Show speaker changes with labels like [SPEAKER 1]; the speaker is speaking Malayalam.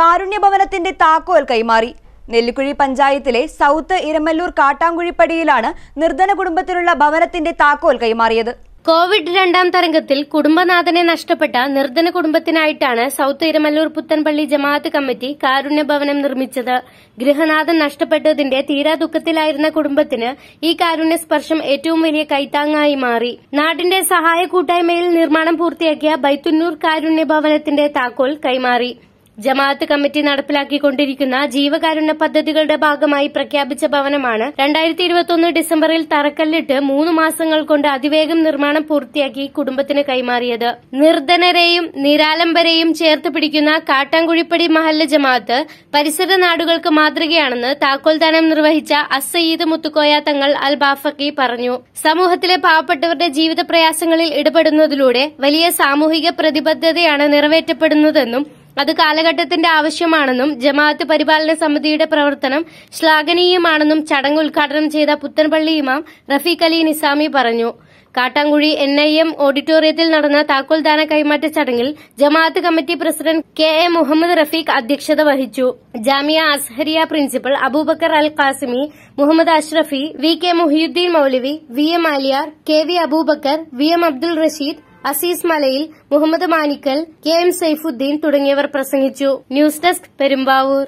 [SPEAKER 1] കാരുണ്യഭവനത്തിന്റെ താക്കോൽ കൈമാറി നെല്ലിക്കുഴി പഞ്ചായത്തിലെ സൗത്ത് ഇരമല്ലൂർ കാട്ടാങ്കുഴിപ്പടിയിലാണ് നിർധന കുടുംബത്തിനുള്ള ഭവനത്തിന്റെ താക്കോൽ കൈമാറിയത് കോവിഡ് രണ്ടാം തരംഗത്തിൽ കുടുംബനാഥനെ നഷ്ടപ്പെട്ട നിർധന കുടുംബത്തിനായിട്ടാണ് സൌത്ത് ഇരമല്ലൂർ പുത്തൻപള്ളി ജമാഅത്ത് കമ്മിറ്റി കാരുണ്യ ഭവനം നിർമ്മിച്ചത് ഗൃഹനാഥൻ നഷ്ടപ്പെട്ടതിന്റെ തീരാ ദുഃഖത്തിലായിരുന്ന കുടുംബത്തിന് ഈ കാരുണ്യ സ്പർശം ഏറ്റവും വലിയ കൈത്താങ്ങായി മാറി നാടിന്റെ സഹായ കൂട്ടായ്മയിൽ നിർമ്മാണം പൂർത്തിയാക്കിയ ബൈത്തുന്നൂർ കാരുണ്യ ഭവനത്തിന്റെ താക്കോൽ കൈമാറി ജമാഅത്ത് കമ്മിറ്റി നടപ്പിലാക്കിക്കൊണ്ടിരിക്കുന്ന ജീവകാരുണ്യ പദ്ധതികളുടെ ഭാഗമായി പ്രഖ്യാപിച്ച ഭവനമാണ് രണ്ടായിരത്തി ഇരുപത്തൊന്ന് ഡിസംബറിൽ തറക്കല്ലിട്ട് മൂന്ന് മാസങ്ങൾ കൊണ്ട് അതിവേഗം നിർമ്മാണം പൂർത്തിയാക്കി കുടുംബത്തിന് കൈമാറിയത് നിർധനരെയും നിരാലംബരെയും ചേർത്ത് പിടിക്കുന്ന കാട്ടാങ്കുഴിപ്പടി മഹല്ല ജമാഅത്ത് പരിസര നാടുകൾക്ക് മാതൃകയാണെന്ന് താക്കോൽദാനം നിർവഹിച്ച അസയ്യീദ് മുത്തുക്കോയ തങ്ങൾ അൽ ബാഫക്കി പറഞ്ഞു സമൂഹത്തിലെ പാവപ്പെട്ടവരുടെ ജീവിത പ്രയാസങ്ങളിൽ ഇടപെടുന്നതിലൂടെ വലിയ സാമൂഹിക പ്രതിബദ്ധതയാണ് നിറവേറ്റപ്പെടുന്നതെന്നും അത് കാലഘട്ടത്തിന്റെ ആവശ്യമാണെന്നും ജമാഅത്ത് പരിപാലന സമിതിയുടെ പ്രവർത്തനം ശ്ലാഘനീയമാണെന്നും ചടങ്ങ് ഉദ്ഘാടനം ചെയ്ത പുത്തൻപള്ളി ഇമാം റഫീഖ് അലി നിസാമി പറഞ്ഞു കാട്ടാങ്കുഴി എൻ ഐ എം ഓഡിറ്റോറിയത്തിൽ നടന്ന താക്കോൽദാന കൈമാറ്റ ചടങ്ങിൽ Jamaat committee president K A Muhammad Rafeeq അധ്യക്ഷത വഹിച്ചു Jamia Azhariya principal Abubakar Al Qasimi Muhammad Ashrafi V K Muhiyudheen Moulavi V M Aliyar K V Abubakar V M Abdul Rasheed Azeez Malayil Muhammad Manikkal K M Saifudheen തുടങ്ങിയവർ പ്രസംഗിച്ചു ന്യൂസ് ഡെസ്ക് പെരുമ്പാവൂർ